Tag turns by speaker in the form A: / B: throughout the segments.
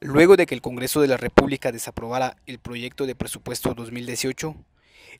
A: Luego de que el Congreso de la República desaprobara el proyecto de presupuesto 2018,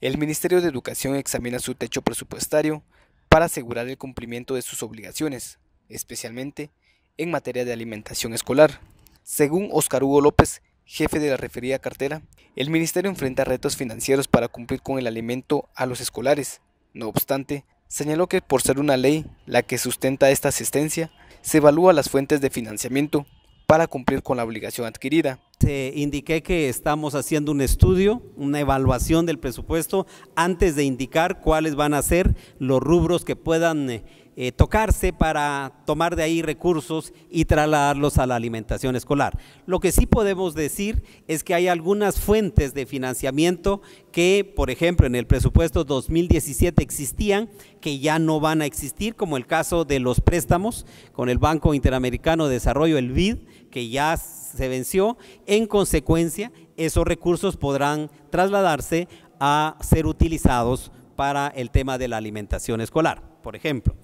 A: el Ministerio de Educación examina su techo presupuestario para asegurar el cumplimiento de sus obligaciones, especialmente en materia de alimentación escolar. Según Oscar Hugo López, jefe de la referida cartera, el Ministerio enfrenta retos financieros para cumplir con el alimento a los escolares. No obstante, señaló que por ser una ley la que sustenta esta asistencia, se evalúa las fuentes de financiamiento para cumplir con la obligación adquirida.
B: Te indiqué que estamos haciendo un estudio, una evaluación del presupuesto antes de indicar cuáles van a ser los rubros que puedan eh, eh, tocarse para tomar de ahí recursos y trasladarlos a la alimentación escolar. Lo que sí podemos decir es que hay algunas fuentes de financiamiento que, por ejemplo, en el presupuesto 2017 existían, que ya no van a existir, como el caso de los préstamos con el Banco Interamericano de Desarrollo, el BID, que ya se venció. En consecuencia, esos recursos podrán trasladarse a ser utilizados para el tema de la alimentación escolar, por ejemplo.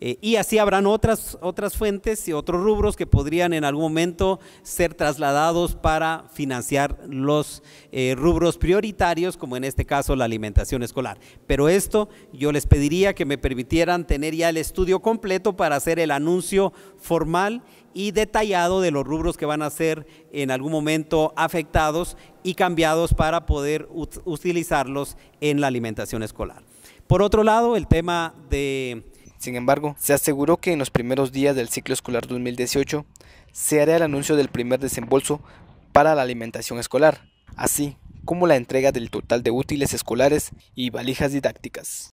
B: Eh, y así habrán otras, otras fuentes y otros rubros que podrían en algún momento ser trasladados para financiar los eh, rubros prioritarios, como en este caso la alimentación escolar. Pero esto yo les pediría que me permitieran tener ya el estudio completo para hacer el anuncio formal y detallado de los rubros que van a ser en algún momento afectados y cambiados para poder utilizarlos en la alimentación escolar. Por otro lado, el tema de
A: sin embargo, se aseguró que en los primeros días del ciclo escolar 2018 se hará el anuncio del primer desembolso para la alimentación escolar, así como la entrega del total de útiles escolares y valijas didácticas.